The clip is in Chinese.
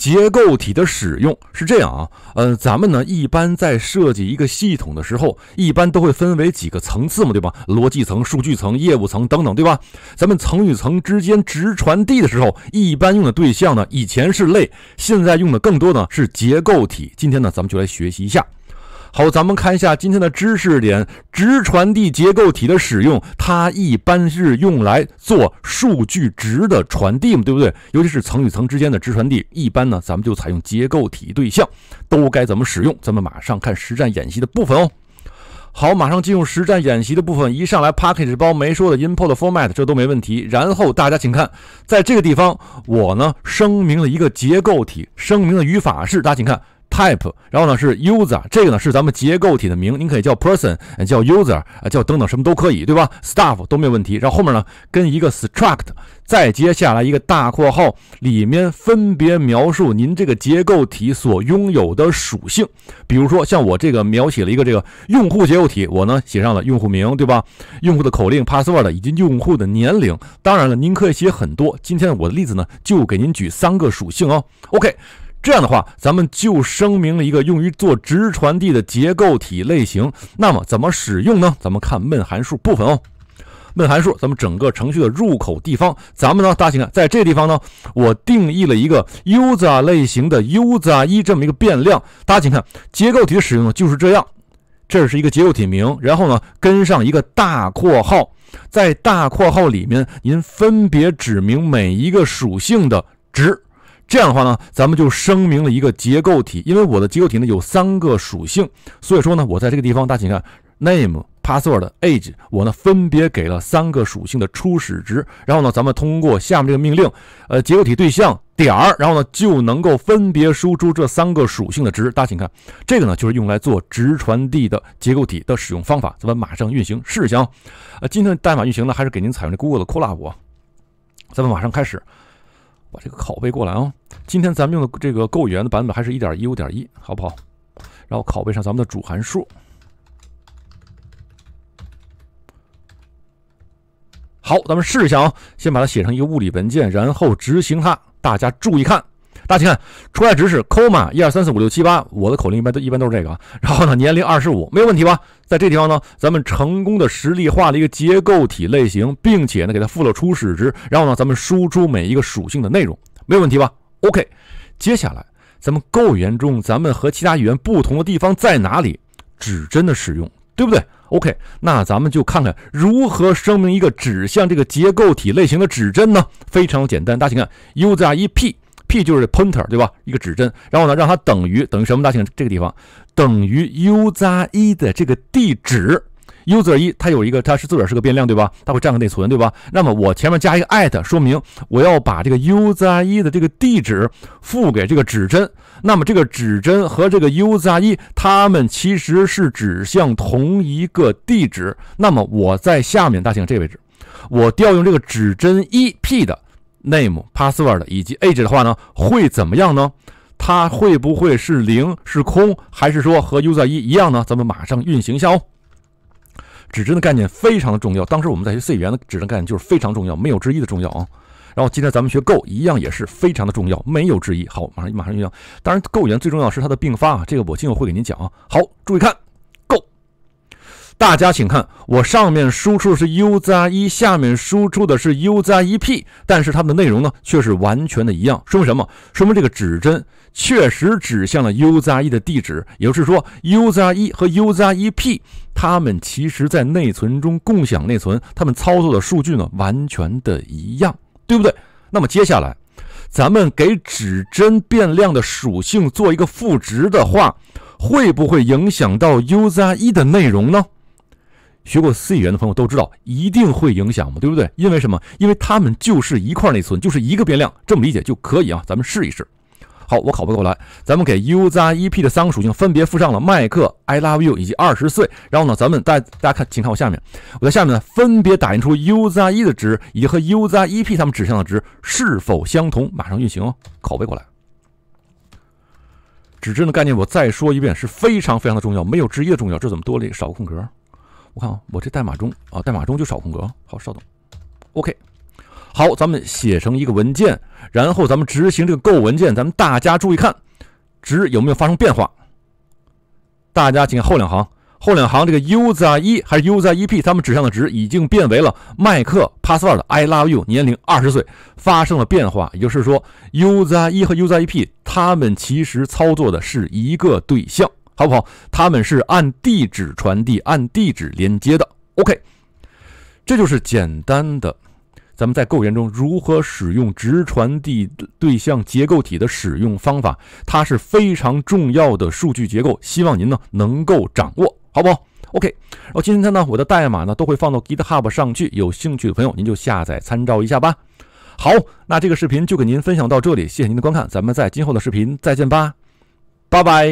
结构体的使用是这样啊，呃，咱们呢一般在设计一个系统的时候，一般都会分为几个层次嘛，对吧？逻辑层、数据层、业务层等等，对吧？咱们层与层之间直传递的时候，一般用的对象呢，以前是类，现在用的更多呢是结构体。今天呢，咱们就来学习一下。好，咱们看一下今天的知识点，直传递结构体的使用，它一般是用来做数据值的传递嘛，对不对？尤其是层与层之间的直传递，一般呢，咱们就采用结构体对象，都该怎么使用？咱们马上看实战演习的部分哦。好，马上进入实战演习的部分，一上来 package 包没说的 i n p u t format 这都没问题。然后大家请看，在这个地方，我呢声明了一个结构体，声明的语法是，大家请看。type，然后呢是 user，这个呢是咱们结构体的名，您可以叫 person，叫 user，啊叫等等什么都可以，对吧？staff 都没有问题。然后后面呢跟一个 struct，再接下来一个大括号，里面分别描述您这个结构体所拥有的属性。比如说像我这个描写了一个这个用户结构体，我呢写上了用户名，对吧？用户的口令 password 以及用户的年龄。当然了，您可以写很多。今天我的例子呢就给您举三个属性哦。OK。这样的话，咱们就声明了一个用于做值传递的结构体类型。那么怎么使用呢？咱们看闷函数部分哦。闷函数，咱们整个程序的入口地方。咱们呢，大家请看，在这地方呢，我定义了一个 User 类型的 u s e r 一这么一个变量。大家请看，结构体的使用呢就是这样：这是一个结构体名，然后呢跟上一个大括号，在大括号里面您分别指明每一个属性的值。这样的话呢，咱们就声明了一个结构体，因为我的结构体呢有三个属性，所以说呢，我在这个地方大家请看 name、password、age，我呢分别给了三个属性的初始值，然后呢，咱们通过下面这个命令，呃，结构体对象点儿，然后呢就能够分别输出这三个属性的值。大家请看，这个呢就是用来做值传递的结构体的使用方法。咱们马上运行试一下啊。呃，今天的代码运行呢还是给您采用 Google 的 Colab，咱们马上开始。把这个拷贝过来啊！今天咱们用的这个够言的版本还是1.15.1，好不好？然后拷贝上咱们的主函数。好，咱们试一下啊！先把它写成一个物理文件，然后执行它。大家注意看。大家看，出来值是 coma 一二三四五六七八。我的口令一般都一般都是这个。然后呢，年龄二十五，没有问题吧？在这地方呢，咱们成功的实例化了一个结构体类型，并且呢，给它赋了初始值。然后呢，咱们输出每一个属性的内容，没有问题吧？OK，接下来咱们 Go 语言中，咱们和其他语言不同的地方在哪里？指针的使用，对不对？OK，那咱们就看看如何声明一个指向这个结构体类型的指针呢？非常简单，大家请看，u 加一 p。p 就是 pointer 对吧？一个指针，然后呢让它等于等于什么？大兴这个地方等于 user 一的这个地址。user 一它有一个，它是自个儿是个变量对吧？它会占个内存对吧？那么我前面加一个 at，说明我要把这个 user 一的这个地址付给这个指针。那么这个指针和这个 user 一，它们其实是指向同一个地址。那么我在下面，大兴这位置，我调用这个指针一 p 的。name、password 以及 age 的话呢，会怎么样呢？它会不会是零是空，还是说和 user 一一样呢？咱们马上运行一下哦。指针的概念非常的重要，当时我们在学 C 语言的指针概念就是非常重要，没有之一的重要啊。然后今天咱们学 Go 一样也是非常的重要，没有之一。好，马上马上运行。当然，Go 语言最重要是它的并发啊，这个我今后会给您讲啊。好，注意看。大家请看，我上面输出是 u 加一，下面输出的是 u 加一 p，但是它们的内容呢却是完全的一样，说明什么？说明这个指针确实指向了 u 加一的地址，也就是说 u 加一和 u 加一 p，它们其实在内存中共享内存，它们操作的数据呢完全的一样，对不对？那么接下来，咱们给指针变量的属性做一个赋值的话，会不会影响到 u 加一的内容呢？学过 C 语言的朋友都知道，一定会影响嘛，对不对？因为什么？因为它们就是一块内存，就是一个变量，这么理解就可以啊。咱们试一试。好，我拷贝过来，咱们给 u 加 e p 的三个属性分别附上了“麦克 I love you” 以及“二十岁”。然后呢，咱们大大家看，请看我下面，我在下面呢分别打印出 u 加 e 的值以及和 u 加 e p 它们指向的值是否相同。马上运行哦，拷贝过来。指针的概念我再说一遍，是非常非常的重要，没有之一的重要。这怎么多了少个空格？我看啊，我这代码中啊，代码中就少空格。好，稍等。OK，好，咱们写成一个文件，然后咱们执行这个 Go 文件。咱们大家注意看，值有没有发生变化？大家请看后两行，后两行这个 user1 还是 user1p，它们指向的值已经变为了麦克帕斯尔的 I love you，年龄二十岁，发生了变化。也就是说，user1 和 user1p 他们其实操作的是一个对象。好不好？他们是按地址传递、按地址连接的。OK，这就是简单的，咱们在构建中如何使用直传递对象结构体的使用方法，它是非常重要的数据结构。希望您呢能够掌握，好不好？OK，然后今天呢，我的代码呢都会放到 GitHub 上去，有兴趣的朋友您就下载参照一下吧。好，那这个视频就给您分享到这里，谢谢您的观看，咱们在今后的视频再见吧，拜拜。